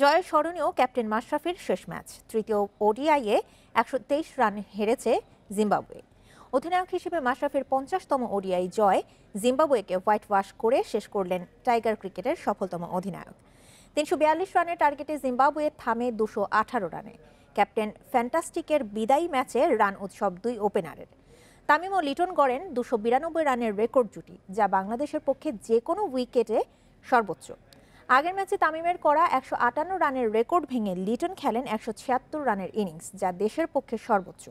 জয়ের স্মরণীয় ক্যাপ্টেন মাশরাফির শেষ ম্যাচ তৃতীয় ওডিআইয়ে একশো তেইশ রান হেরেছে জিম্বাবুয়ে অধিনায়ক হিসেবে মাশরাফির পঞ্চাশতম ওডিআই জয় জিম্বাবুয়েকে হোয়াইট ওয়াশ করে শেষ করলেন টাইগার ক্রিকেটের সফলতম অধিনায়ক তিনশো বিয়াল্লিশ রানের টার্গেটে জিম্বাবুয়ে থামে দুশো আঠারো রানে ক্যাপ্টেন ফ্যান্টাস্টিকের বিদায়ী ম্যাচে রান উৎসব দুই ওপেনারের তামিম ও লিটন গড়েন দুশো বিরানব্বই রানের রেকর্ড জুটি যা বাংলাদেশের পক্ষে যে কোনো উইকেটে সর্বোচ্চ আগের ম্যাচে তামিমের করা একশো আটান্ন রানের রেকর্ড ভেঙে লিটন খেলেন একশো ছিয়াত্তর রানের ইনিংস যা দেশের পক্ষে সর্বোচ্চ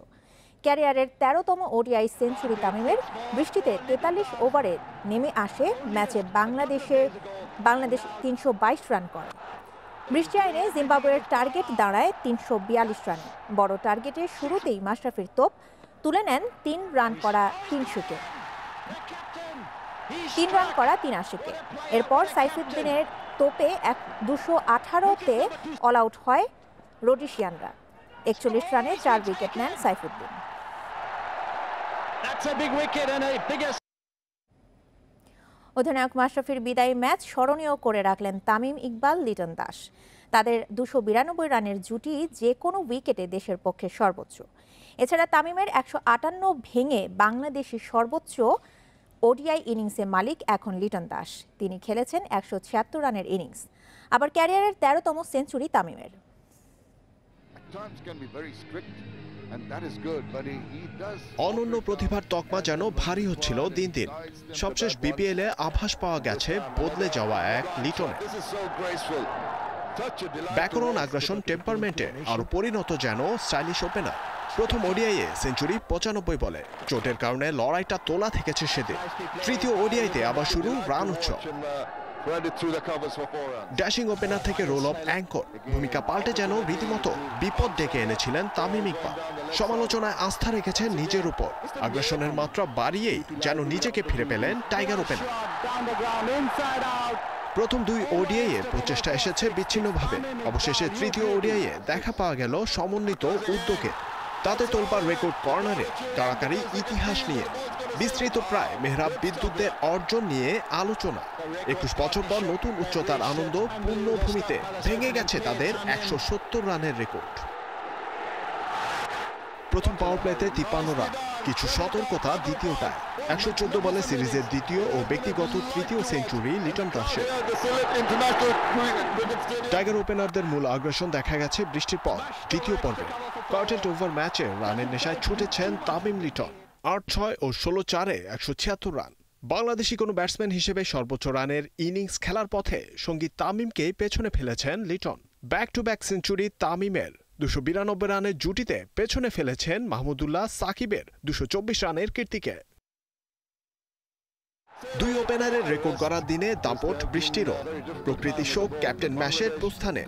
ক্যারিয়ারের তেরোতম ওডিআই সেঞ্চুরি তামিমের বৃষ্টিতে তেতাল্লিশ ওভারে নেমে আসে ম্যাচে বাংলাদেশে বাংলাদেশ তিনশো বাইশ রান করে বৃষ্টি আইনে জিম্বাবুয়ের টার্গেট দাঁড়ায় তিনশো বিয়াল্লিশ রান বড় টার্গেটের শুরুতেই মাশরাফির তোপ তুলে নেন তিন রান করা তিনশোকে তিন রান করা তিন আশিকে এরপর সাইফুদ্দিনের তোপে এক দুশো আঠারোতে অল আউট হয় রোডিশিয়ানরা একচল্লিশ রানে চার উইকেট নেন সাইফুদ্দিন অধিনায়ক মাশরাফির বিদায়ী ম্যাচ স্মরণীয় করে রাখলেন তামিম ইকবাল লিটন দাস তাদের দুশো বিরানব্বই রানের জুটি যে কোনো উইকেটে দেশের পক্ষে সর্বোচ্চ এছাড়া তামিমের একশো আটান্ন ভেঙে বাংলাদেশের সর্বোচ্চ ওডিআই ইনিংসে মালিক এখন লিটন দাস তিনি খেলেছেন একশো ছিয়াত্তর রানের ইনিংস আবার ক্যারিয়ারের তেরোতম সেঞ্চুরি তামিমের অনন্য প্রতিভার তকমা যেন ভারী হচ্ছিল দিন দিন সবশেষ বিপিএল এ আভাস পাওয়া গেছে বদলে যাওয়া এক লিটনে ব্যাকরণ আগ্রাসন টেম্পারমেন্টে আরো পরিণত যেন স্টাইলিশ ওপেনার প্রথম ওডিআইয়ে সেঞ্চুরি পঁচানব্বই বলে চোটের কারণে লড়াইটা তোলা থেকেছে সেদিন তৃতীয় ওডিআইতে আবার শুরু রান উৎসব ড্যাশিং ওপেনার থেকে রোল অফ অ্যাঙ্কর ভূমিকা পাল্টে যেন রীতিমতো বিপদ ডেকে এনেছিলেন তামিম ইকবাল সমালোচনায় আস্থা রেখেছেন নিজের উপর আগ্রাসনের মাত্রা বাড়িয়েই যেন নিজেকে ফিরে পেলেন টাইগার ওপেনার প্রথম দুই ওডিআইয়ে প্রচেষ্টা এসেছে বিচ্ছিন্নভাবে অবশেষে তৃতীয় ওডিআইয়ে দেখা পাওয়া গেল সমন্বিত উদ্যোগে তাতে তোলবার রেকর্ড কর্নারে তাড়াতাড়ি ইতিহাস নিয়ে বিস্তৃত প্রায় মেহরাব বিদ্যুতের অর্জন নিয়ে আলোচনা একুশ বছর পর নতুন উচ্চতার আনন্দ পূর্ণভূমিতে ভেঙে গেছে তাদের একশো সত্তর রানের রেকর্ড প্রথম পাওয়ার প্লেতে তিপ্পান্ন রান কিছু সতর্কতা দ্বিতীয়টায় একশো চোদ্দ বলে সিরিজের দ্বিতীয় ও ব্যক্তিগত তৃতীয় সেঞ্চুরি লিটন দাসের টাইগার ওপেনারদের মূল আগ্রাসন দেখা গেছে বৃষ্টির পর দ্বিতীয় পর্বে কোয়ার্টেট ওভার ম্যাচে রানের নেশায় ছুটেছেন তামিম লিটন আট ছয় ও ষোলো চারে একশো ছিয়াত্তর রান বাংলাদেশি কোনো ব্যাটসম্যান হিসেবে সর্বোচ্চ রানের ইনিংস খেলার পথে সঙ্গী তামিমকে পেছনে ফেলেছেন Liton back to back century তামিমের দুশো বিরানব্বই রানের জুটিতে পেছনে ফেলেছেন মাহমুদুল্লাহ সাকিবের দুশো চব্বিশ রানের কীর্তিকে দুই ওপেনারের রেকর্ড করার দিনে দাপট বৃষ্টিরও প্রকৃতি শোক ক্যাপ্টেন ম্যাশের প্রস্থানে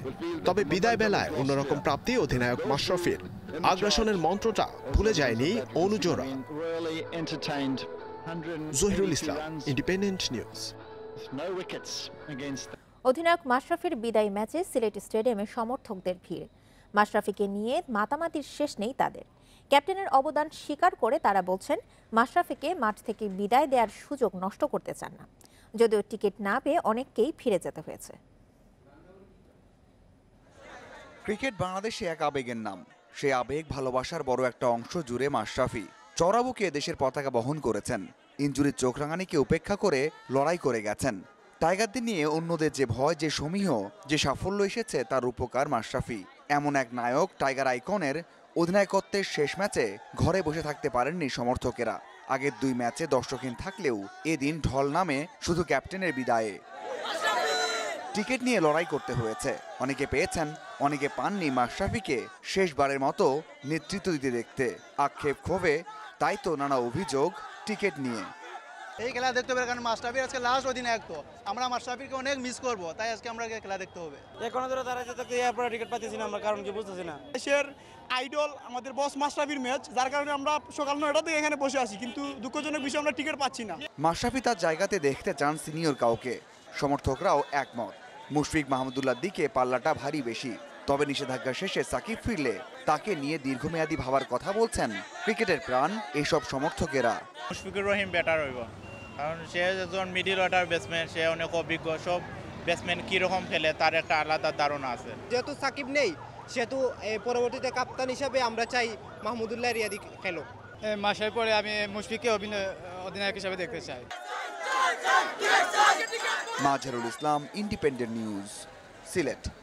তবে বিদায় বেলায় অন্যরকম প্রাপ্তি অধিনায়ক মাশরফির আগ্রাসনের মন্ত্রটা ভুলে যায়নি অনুজোরা জহিরুল ইসলাম ইন্ডিপেন্ডেন্ট নিউজ অধিনায়ক মাশরাফির বিদায় ম্যাচে সিলেট স্টেডিয়ামে সমর্থকদের ভিড় মাশরাফিকে নিয়ে মাতামাতির শেষ নেই তাদের ক্যাপ্টেনের অবদান স্বীকার করে তারা বলছেন মাশরাফিকে মাঠ থেকে বিদায় দেওয়ার সুযোগ নষ্ট করতে চান না যদিও টিকিট না পেয়ে অনেককেই ফিরে যেতে হয়েছে ক্রিকেট বাংলাদেশে এক আবেগের নাম সে আবেগ ভালোবাসার বড় একটা অংশ জুড়ে মাশরাফি চড়াবুকে দেশের পতাকা বহন করেছেন ইঞ্জুরির চোখ রাঙানিকে উপেক্ষা করে লড়াই করে গেছেন টাইগারদের নিয়ে অন্যদের যে ভয় যে সমীহ যে সাফল্য এসেছে তার উপকার মাশরাফি এমন এক নায়ক টাইগার আইকনের অধিনায়কত্বের শেষ ম্যাচে ঘরে বসে থাকতে পারেননি সমর্থকেরা আগের দুই ম্যাচে দর্শকহীন থাকলেও এদিন ঢল নামে শুধু ক্যাপ্টেনের বিদায়ে টিকিট নিয়ে লড়াই করতে হয়েছে অনেকে পেয়েছেন অনেকে পাননি মাশরাফিকে শেষবারের মতো নেতৃত্ব দিতে দেখতে আক্ষেপ ক্ষোভে তাই তো নানা অভিযোগ টিকিট নিয়ে এই খেলা দেখতে হবে কারণ মাস্টারফির আজকে লাস্ট ওদিন এক তো আমরা মাস্টারফিরকে অনেক মিস করবো তাই আজকে আমরা খেলা দেখতে হবে এখন ধরে দাঁড়াতে তো আপনারা টিকিট পাচ্ছি না আমরা কারণ কি বুঝতেছি না দেশের আইডল আমাদের বস মাস্টাফির ম্যাচ যার কারণে আমরা সকাল নয়টা থেকে এখানে বসে আছি কিন্তু দুঃখজনক বিষয় আমরা টিকিট পাচ্ছি না মাস্টাফি তার জায়গাতে দেখতে চান সিনিয়র কাউকে সমর্থকরাও একমত মুশফিক মাহমুদুল্লার দিকে পাল্লাটা ভারী বেশি তবে নিষেধাজ্ঞা শেষে সাকিব ফিরলে তাকে নিয়ে দীর্ঘমেয়াদী ভাবার কথা বলছেন ক্রিকেটের প্রাণ এসব সমর্থকেরা মুশফিকুর রহিম ব্যাটার হইব কারণ সে একজন মিডিল অর্ডার ব্যাটসম্যান সে অনেক অভিজ্ঞ সব ব্যাটসম্যান কীরকম খেলে তার একটা আলাদা ধারণা আছে যেহেতু সাকিব নেই সেহেতু পরবর্তীতে কাপ্তান হিসাবে আমরা চাই মাহমুদুল্লাহ রিয়াদি খেলো মাসের পরে আমি মুশফিককে অভিনয় অধিনায়ক হিসাবে দেখতে চাই মাজহারুল ইসলাম ইন্ডিপেন্ডেন্ট নিউজ সিলেট